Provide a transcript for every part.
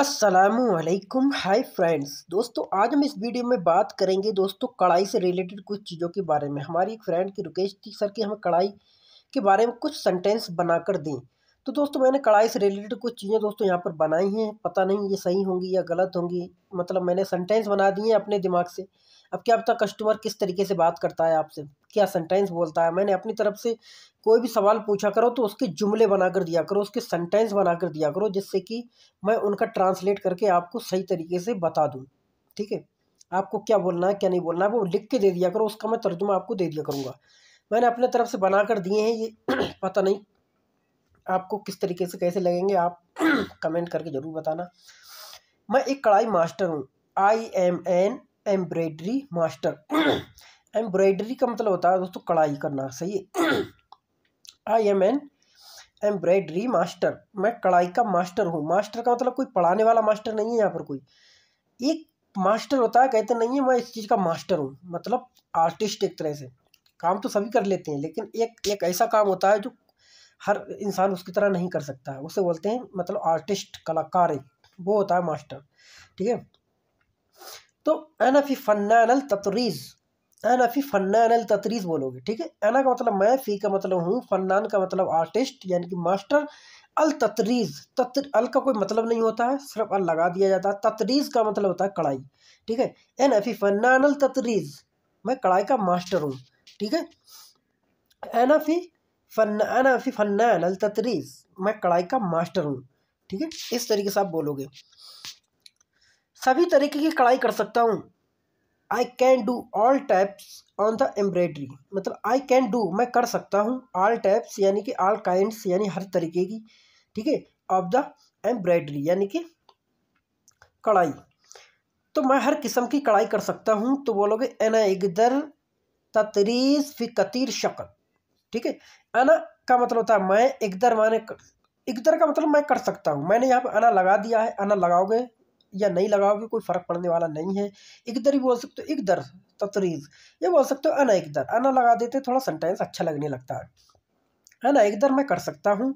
असलकुम hi friends दोस्तों आज हम इस वीडियो में बात करेंगे दोस्तों कढ़ाई से रिलेटेड कुछ चीज़ों के बारे में हमारी एक फ्रेंड की रिक्वेस्ट थी सर कि हमें कढ़ाई के बारे में कुछ सेंटेंस बनाकर दें तो दोस्तों मैंने कढ़ाई से रिलेटेड कुछ चीज़ें दोस्तों यहाँ पर बनाई हैं पता नहीं ये सही होंगी या गलत होंगी मतलब मैंने सेंटेंस बना दिए हैं अपने दिमाग से अब क्या आपका कस्टमर किस तरीके से बात करता है आपसे क्या सेंटेंस बोलता है मैंने अपनी तरफ से कोई भी सवाल पूछा करो तो उसके जुमले बना कर दिया करो उसके सेंटेंस बना कर दिया करो जिससे कि मैं उनका ट्रांसलेट करके आपको सही तरीके से बता दूँ ठीक है आपको क्या बोलना है क्या नहीं बोलना है वो लिख के दे दिया करो उसका मैं तर्जुमा आपको दे दिया करूँगा मैंने अपने तरफ से बना कर दिए हैं ये पता नहीं आपको किस तरीके से कैसे लगेंगे आप कमेंट करके ज़रूर बताना मैं एक कढ़ाई मास्टर हूँ I am an embroidery master embroidery का मतलब होता है दोस्तों कढ़ाई करना सही है I am an embroidery master मैं कढ़ाई का मास्टर हूँ मास्टर का मतलब कोई पढ़ाने वाला मास्टर नहीं है यहाँ पर कोई एक मास्टर होता है कहते नहीं है मैं इस चीज़ का मास्टर हूँ मतलब आर्टिस्ट एक तरह से काम तो सभी कर लेते हैं लेकिन एक एक ऐसा काम होता है जो हर इंसान उसकी तरह नहीं कर सकता है उसे बोलते हैं मतलब आर्टिस्ट कलाकार एक वो होता है मास्टर ठीक है तो एना फी फन्नानल ततरीज़ एना फी फन्नान अल ततरीज़ बोलोगे ठीक है एना का मतलब मैं फ़ी का मतलब हूँ फन्नान का मतलब आर्टिस्ट यानी कि मास्टर अल ततरीज़ ततर अल का कोई मतलब नहीं होता है सिर्फ अल लगा दिया जाता है ततरीज़ का मतलब होता है कढ़ाई ठीक है एन फी फन्नान अल ततरीज़ मैं कढ़ाई का मास्टर हूँ ठीक है एना फी फन अना फी फन्नान अल ततरीज मैं कढ़ाई का मास्टर हूँ ठीक है इस तरीके से आप बोलोगे सभी तरीके की कढ़ाई कर सकता हूँ I can do all types on the embroidery मतलब आई कैन डू मैं कर सकता हूँ ऑल टाइप्स यानी कि ऑल काइंड यानी हर तरीके की ठीक है ऑफ द एम्ब्रॉयडरी यानी कि कढ़ाई तो मैं हर किस्म की कढ़ाई कर सकता हूँ तो बोलोगे एना इगदर ततरीज फी कतीर शक्ल ठीक है अना का मतलब होता है मैं इधर माने इधर का मतलब मैं कर सकता हूँ मैंने यहाँ पर अना लगा दिया है अना लगाओगे या नहीं लगाओगे कोई फ़र्क पड़ने वाला नहीं है इधर ही बोल सकते हो इधर ततरीज ये बोल सकते हो अना इधर अना लगा देते थोड़ा सेंटेंस अच्छा लगने लगता है अना इधर मैं कर सकता हूँ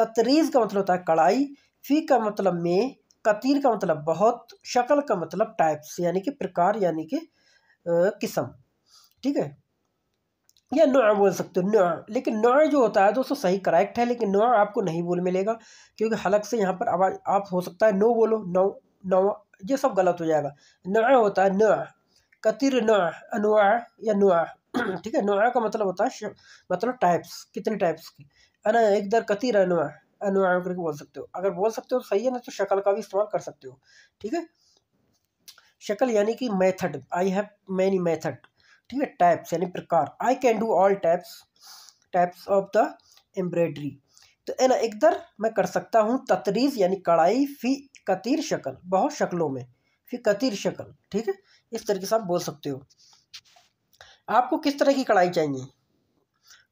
ततरीज का मतलब होता है कड़ाई फी का मतलब में कतीर का मतलब बहुत शक्ल का मतलब टाइप्स यानी कि प्रकार यानी कि किस्म ठीक है या नौ बोल सकते हो नौ लेकिन नौ जो होता है दोस्तों सही करेक्ट है लेकिन नौ आपको नहीं बोल मिलेगा क्योंकि हलक से यहाँ पर आवाज़ आप हो सकता है नो बोलो नौ नौ ये सब गलत हो जाएगा नौ होता है नौ कतिर नौ अनुआ या नुआ ठीक है नौ का मतलब होता है मतलब टाइप्स कितने टाइप्स की ना एक दर कतिर अनुआ अनुआ करके बोल सकते हो अगर बोल सकते हो तो सही है ना तो शक्ल का भी इस्तेमाल कर सकते हो ठीक है शक्ल यानी कि method I have many method ठीक है टाइप्स यानी प्रकार I can do all types types of the embroidery तो है ना इधर मैं कर सकता हूँ ततरीज यानी कढ़ाई फी कतीर शक्ल बहुत शक्लों में फी कतीर शक्ल ठीक है इस तरीके से आप बोल सकते हो आपको किस तरह की कढ़ाई चाहिए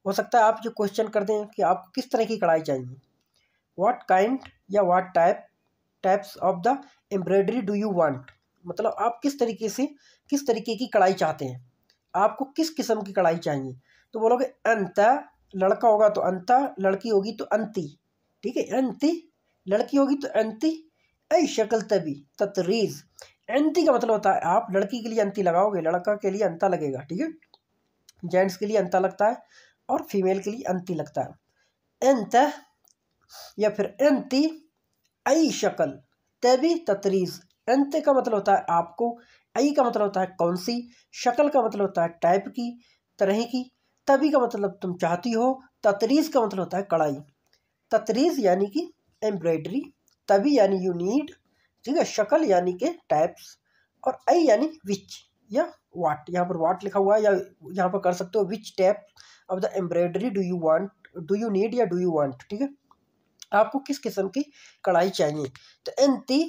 हो सकता है आप जो क्वेश्चन कर दें कि आपको किस तरह की कढ़ाई चाहिए वाट काइंड या what type types of the embroidery do you want मतलब आप किस तरीके से किस तरीके की कढ़ाई चाहते हैं आपको किस किस्म की कढ़ाई चाहिए तो बोलोगे अंत लड़का होगा तो अंत लड़की होगी तो अंति ठीक है अंति लड़की होगी तो अंति ऐ शक्ल तभी ततरीज एंती का मतलब होता है आप लड़की के लिए अंति लगाओगे लड़का के लिए अंता लगेगा ठीक है जेंट्स के लिए अंता लगता है और फीमेल के लिए अंति लगता है अंत या फिर एंती ऐ शक्ल तभी ततरीज अंत का मतलब होता है आपको आई का मतलब होता है कौन सी शक्ल का मतलब होता है टाइप की तरह की तभी का मतलब तुम चाहती हो ततरीज़ का मतलब होता है कढ़ाई ततरीज़ यानी कि एम्ब्रॉयडरी तभी यानी यू नीड ठीक है शक्ल यानी के टाइप्स और आई यानी विच या वाट यहाँ पर वाट लिखा हुआ है या यहाँ पर कर सकते हो which type of the embroidery do you want do you need या डू यू वांट ठीक है आपको किस किस्म की कढ़ाई चाहिए तो एन ती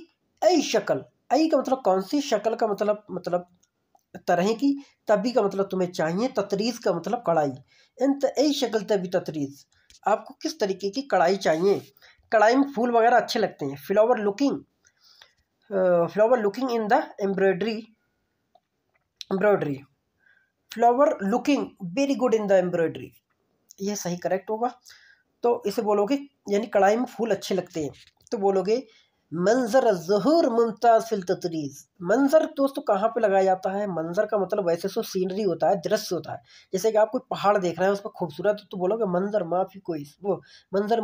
आई शक्ल आई का मतलब कौन सी शक्ल का मतलब मतलब तरह की तभी का मतलब तुम्हें चाहिए ततरीज़ का मतलब कढ़ाई इन तई शक्ल तभी ततरीज़ आपको किस तरीके की कढ़ाई चाहिए कढ़ाई में फूल वगैरह अच्छे लगते हैं flower looking flower looking in the embroidery embroidery flower looking very good in the embroidery यह सही करेक्ट होगा तो इसे बोलोगे यानी कढ़ाई में फूल अच्छे लगते हैं तो बोलोगे मंजर जहूर मुमताज़ फिल मंजर दोस्तों कहाँ पे लगाया जाता है मंजर का मतलब वैसे सो तो सीनरी होता है दृश्य होता है जैसे कि आप कोई पहाड़ देख रहे हैं पर खूबसूरत तो बोलोगे मंजर माफ़ी कोई वो मंजर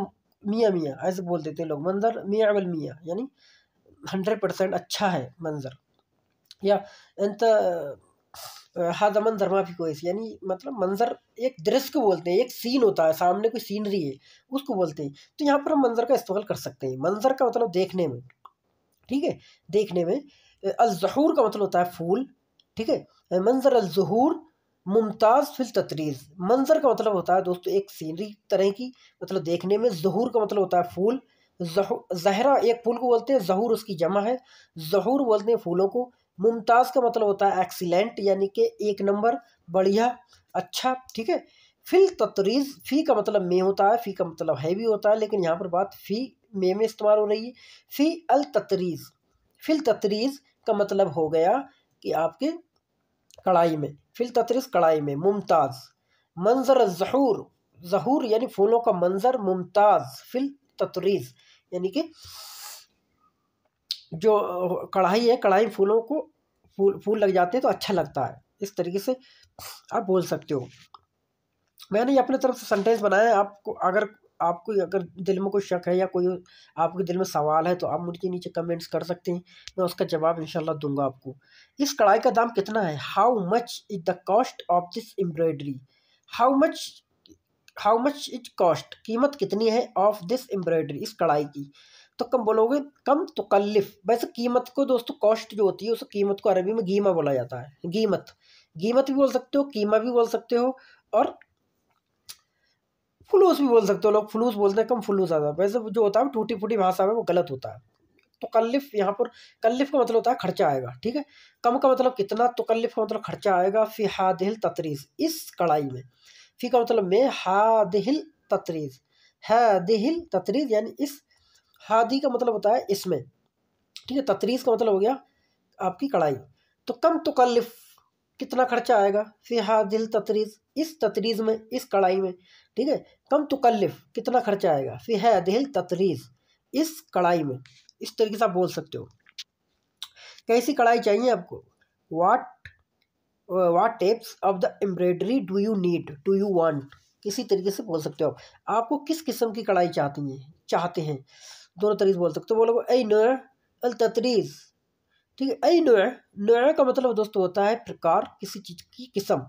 मियाँ मियाँ ऐसे बोल देते हैं लोग मंजर मियाँ अवल मियाँ यानी हंड्रेड परसेंट अच्छा है मंजर या हादमन धर्मा फिकोइस यानी मतलब मंजर एक दृश्य को बोलते हैं एक सीन होता है सामने कोई सीनरी है उसको बोलते हैं तो यहाँ पर हम मंजर का इस्तेमाल कर सकते हैं मंजर का मतलब देखने में ठीक है देखने में अलजहूर का मतलब होता है फूल ठीक है मंजर अलजहूर मुमताज़ फिल तरीज़ मंजर का मतलब होता है दोस्तों एक सीनरी तरह की मतलब देखने में जहूर का मतलब होता है फूल जहरा एक फूल को बोलते हैं जहूर उसकी जमा है जहूर बोलते हैं फूलों को मुमताज़ का मतलब होता है एक्सीलेंट यानी कि एक नंबर बढ़िया अच्छा ठीक है फिल ततरीज़ फ़ी का मतलब में होता है फ़ी का मतलब है भी होता है लेकिन यहाँ पर बात फ़ी में में इस्तेमाल हो रही है फ़ी अल ततरीज़ फिल ततरीज़ का मतलब हो गया कि आपके कढ़ाई में फिल ततरीज़ कढ़ाई में मुमताज़ मंजर जहूर जहूर यानी फूलों का मंजर मुमताज़ फिल ततरीज़ यानी कि जो कढ़ाई है कढ़ाई फूलों को फूल फूल लग जाते हैं तो अच्छा लगता है इस तरीके से आप बोल सकते हो मैंने ये अपने तरफ से सेंटेंस बनाया है आपको अगर आपको अगर दिल में कोई शक है या कोई आपके दिल में सवाल है तो आप मुझे नीचे कमेंट्स कर सकते हैं मैं उसका जवाब इंशाल्लाह दूंगा आपको इस कढ़ाई का दाम कितना है how much is the cost of this embroidery how much how much is cost कीमत कितनी है ऑफ दिस एम्ब्रॉयडरी इस कढ़ाई की तो कम बोलोगे कम तुकल्लिफ तो वैसे कीमत को दोस्तों कॉस्ट जो होती है उस कीमत को अरबी में गीमा बोला जाता है गीमत गीमत भी बोल सकते हो कीमा भी बोल सकते हो और फलूस भी बोल सकते हो लोग फलूस बोलते हैं कम फलूस आता है वैसे जो होता है टूटी फूटी भाषा में वो गलत होता है तुकल्लिफ तो यहाँ पर कल्लिफ का मतलब होता है खर्चा आएगा ठीक है कम का मतलब कितना तुकल्लिफ तो का मतलब खर्चा आएगा फी हादिल ततरीज इस कढ़ाई में फी का मतलब में दिल ततरीज है दिल ततरीज यानी इस हादी का मतलब होता है इसमें ठीक है ततरीस का मतलब हो गया आपकी कढ़ाई तो कम तो कितना खर्चा आएगा फिर हादिल ततरीज़ इस ततरीज़ में इस कढ़ाई में ठीक है कम तो कितना खर्चा आएगा फिर है दिल ततरीज़ इस कढ़ाई में इस तरीके से आप बोल सकते हो कैसी कढ़ाई चाहिए आपको what what types of the embroidery do you need do you want किसी तरीके से बोल सकते हो आपको किस किस्म की कढ़ाई चाहती है चाहते हैं दोनों तरीज बोल सकते हो तो बोलोगे ऐ नोर अल ततरीज ठीक है ऐ नोर नोर का मतलब दोस्तों होता है प्रकार किसी चीज़ की किस्म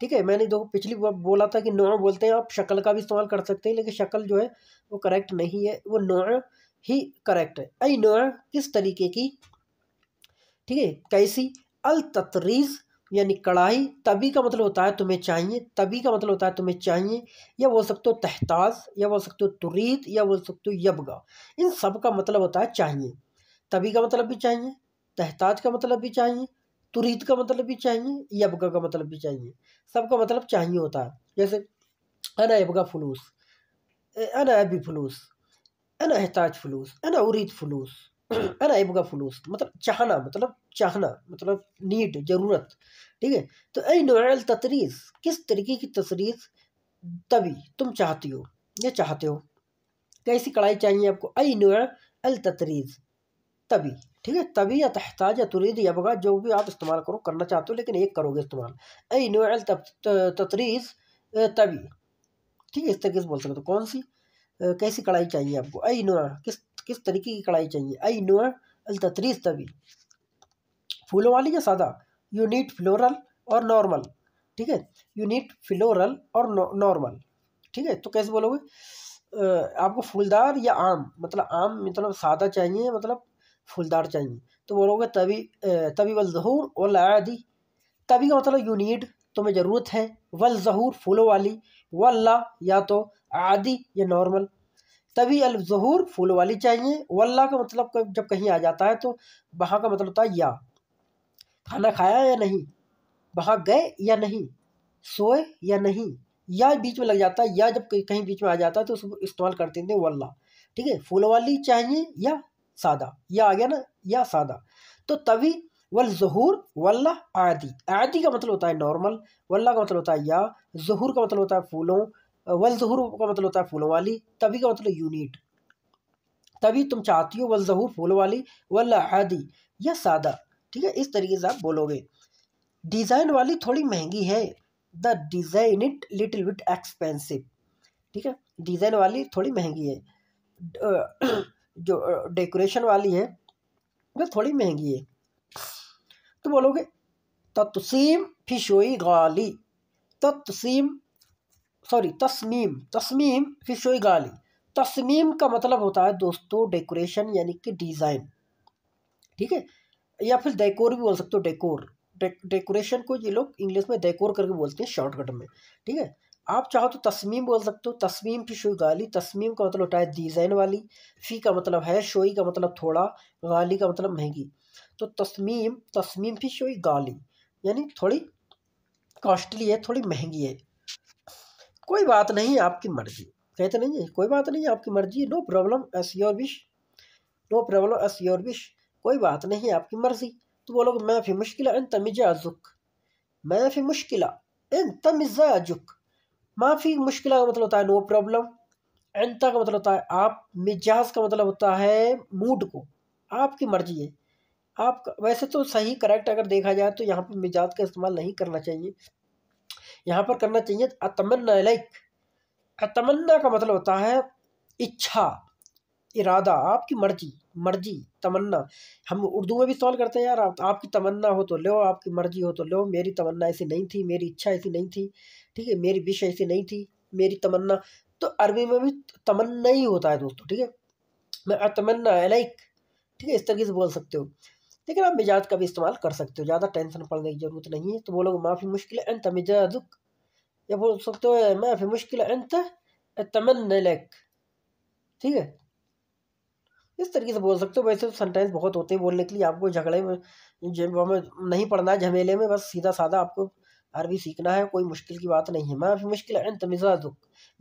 ठीक है मैंने देखो पिछली बार बोला था कि नोर बोलते हैं आप शक्ल का भी इस्तेमाल कर सकते हैं लेकिन शक्ल जो है वो करेक्ट नहीं है वो नोर ही करेक्ट है ऐ नोर किस तरीके की ठीक है कैसी अल ततरीज़ यानी कढ़ाई तभी का मतलब होता है तुम्हें चाहिए तभी का मतलब होता है तुम्हें चाहिए या बोल सकते हो तहताज या बोल सकते हो तुरीत या बोल सकते हो यबगा इन सब का मतलब होता है चाहिए तभी का मतलब भी चाहिए तहताज का मतलब भी चाहिए तुरीत का मतलब भी चाहिए यबगा का मतलब भी चाहिए सब का मतलब चाहिए होता है जैसे अना यबगा फलूस ना अबी फलूस ना एहताज फलूस ना उरीत फलूस है ना का फलूस तो मतलब चाहना मतलब चाहना मतलब नीड ज़रूरत ठीक है तो ए नोरल ततरीस किस तरीके की तसरीस तभी तुम चाहती हो या चाहते हो कैसी कढ़ाई चाहिए आपको अ नोर अल ततरीज तभी ठीक है तभी या तहताज या तुरीद या बगा जो भी आप इस्तेमाल करो करना चाहते हो लेकिन एक करोगे इस्तेमाल अ नोर ततरीज तभी ठीक है इस तरीके से बोल सकते हो तो कौन सी कैसी कढ़ाई चाहिए आपको अ नोर किस किस तरीके की कढ़ाई चाहिए आई नो अल तदरीस फूलों वाली या सादा यू नीड फ्लोरल और नॉर्मल ठीक है यू नीड फ्लोरल और नॉर्मल ठीक है तो कैसे बोलोगे आपको फूलदार या आम मतलब आम मतलब सादा चाहिए मतलब फूलदार चाहिए तो बोलोगे तभी तभी वल जहूर और आदि तभी का मतलब यू नीड तुम्हें ज़रूरत है वल जहूर फूलों वाली वल्ला या तो आदि या नॉर्मल तभी अलजहूर फूल वाली चाहिए वल्ला का मतलब जब कहीं आ जाता है तो वहाँ का मतलब होता है या खाना खाया या नहीं वहाँ गए या नहीं सोए या नहीं या बीच में लग जाता है या जब कहीं बीच में आ जाता है तो उसको इस्तेमाल करते थे वल्ला ठीक है फूल वाली चाहिए या सादा या आ गया ना या सादा तो तभी वल जहूर वल्ला आदि आदि का मतलब होता है नॉर्मल वल्ला का मतलब होता है या जहूर का मतलब होता है फूलों वल जहूर का मतलब होता है फूलों वाली तभी का मतलब यूनिट तभी तुम चाहती हो वल जहूर फूलों वाली वल आदि या सादा ठीक है इस तरीके से आप बोलोगे डिज़ाइन वाली थोड़ी महंगी है the design it little bit expensive ठीक है डिज़ाइन वाली थोड़ी महंगी है जो डेकोरेशन वाली है वह थोड़ी महंगी है तो बोलोगे तत्सीम फिशोई गाली तत्सीम सॉरी तस्मीम तस्मीम फिर शोई गाली तस्मीम का मतलब होता है दोस्तों डेकोरेशन यानी कि डिज़ाइन ठीक है या फिर डेकोर भी बोल सकते हो डेकोर डेकोरेशन को ये लोग इंग्लिश में डेकोर करके बोलते हैं शॉर्टकट में ठीक है आप चाहो तो तस्मीम बोल सकते हो तस्मीम फिर शोई गाली तस्मीम का मतलब होता है डिज़ाइन वाली फ़ी का मतलब है शोई का मतलब थोड़ा गाली का मतलब महंगी तो तस्मीम तस्मीम फिर शोई गाली यानी थोड़ी कॉस्टली है थोड़ी महंगी है कोई बात नहीं आपकी मर्जी कहते नहीं है कोई बात नहीं आपकी मर्जी no problem as your wish no problem as your wish कोई बात नहीं आपकी मर्जी तो वो लोग मैं फिर मुश्किल इन जुक मैं फिर मुश्किल इन जुक माफ़ी मुश्किल का मतलब होता है नो प्रॉब्लम एंता का मतलब होता है आप मिजाज का मतलब होता है मूड को आपकी मर्जी है आप वैसे तो सही करेक्ट अगर देखा जाए तो यहाँ पर मिजाज का इस्तेमाल नहीं करना चाहिए यहाँ पर करना चाहिए अतमन्ना लाइक अतमन्ना का मतलब होता है इच्छा इरादा आपकी मर्जी मर्जी तमन्ना हम उर्दू में भी सवाल करते हैं यार आप, आपकी तमन्ना हो तो लो आपकी मर्जी हो तो लो मेरी तमन्ना ऐसी नहीं थी मेरी इच्छा ऐसी नहीं थी ठीक है मेरी विश ऐसी नहीं थी मेरी तमन्ना तो अरबी में भी तमन्ना ही होता है दोस्तों ठीक है मैं अतमन्ना लाइक ठीक है इस तरीके से बोल सकते हो लेकिन आप मिजाज का भी इस्तेमाल कर सकते हो ज़्यादा टेंशन पड़ने की ज़रूरत नहीं है तो बोलोगे माफ़ी मुश्किल अंत मिजाज या बोल सकते हो माफ़ी मुश्किल अंत लैक ठीक है इस तरीके से बोल सकते हो वैसे सेंटेंस तो बहुत होते हैं बोलने के लिए आपको झगड़े में नहीं पढ़ना है झमेले में बस सीधा साधा आपको अरबी सीखना है कोई मुश्किल की बात नहीं है माफ़ी मुश्किल अंत मिजाज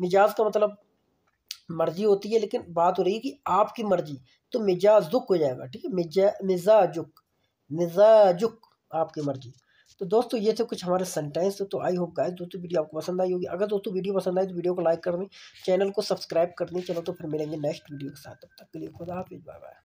मिजाज का मतलब मर्जी होती है लेकिन बात हो रही है कि आपकी मर्जी तो मिजाजुक हो जाएगा ठीक है मिजा मिजाजुक मिजाजुक आपकी मर्जी तो दोस्तों ये थे कुछ हमारे सेंटेंस तो आई होप गाइस दोस्तों वीडियो आपको पसंद आई होगी अगर दोस्तों वीडियो पसंद आई तो वीडियो को लाइक कर दें चैनल को सब्सक्राइब कर दें चलो तो फिर मिलेंगे नेक्स्ट वीडियो के साथ तब तक के लिए खुदा हाफिज़ बाय बाय